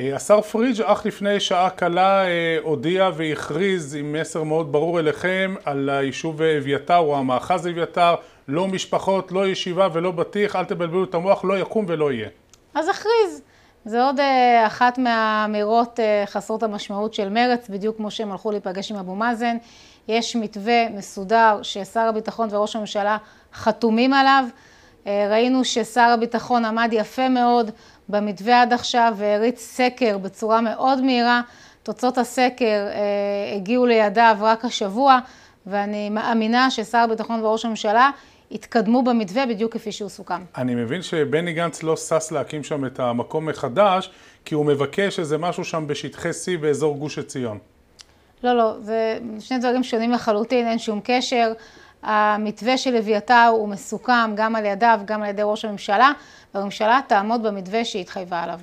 אה, השר פריג' אך לפני שעה קלה אה, הודיע והכריז עם מסר מאוד ברור אליכם על היישוב אביתר או המאחז אביתר, לא משפחות, לא ישיבה ולא בטיח, אל תבלבלו את המוח, לא יקום ולא יהיה. אז הכריז. זה עוד אה, אחת מהאמירות חסרות המשמעות של מרץ, בדיוק כמו שהם הלכו להיפגש עם אבו מאזן. יש מתווה מסודר ששר הביטחון וראש הממשלה חתומים עליו. אה, ראינו ששר הביטחון עמד יפה מאוד במתווה עד עכשיו והריץ סקר בצורה מאוד מהירה. תוצאות הסקר אה, הגיעו לידיו רק השבוע, ואני מאמינה ששר הביטחון וראש הממשלה התקדמו במתווה בדיוק כפי שהוא סוכם. אני מבין שבני גנץ לא שש להקים שם את המקום מחדש, כי הוא מבקש איזה משהו שם בשטחי C באזור גוש עציון. לא, לא, זה שני דברים שונים לחלוטין, אין שום קשר. המתווה של אביתר הוא מסוכם גם על ידיו, גם על ידי ראש הממשלה, והממשלה תעמוד במתווה שהיא התחייבה עליו.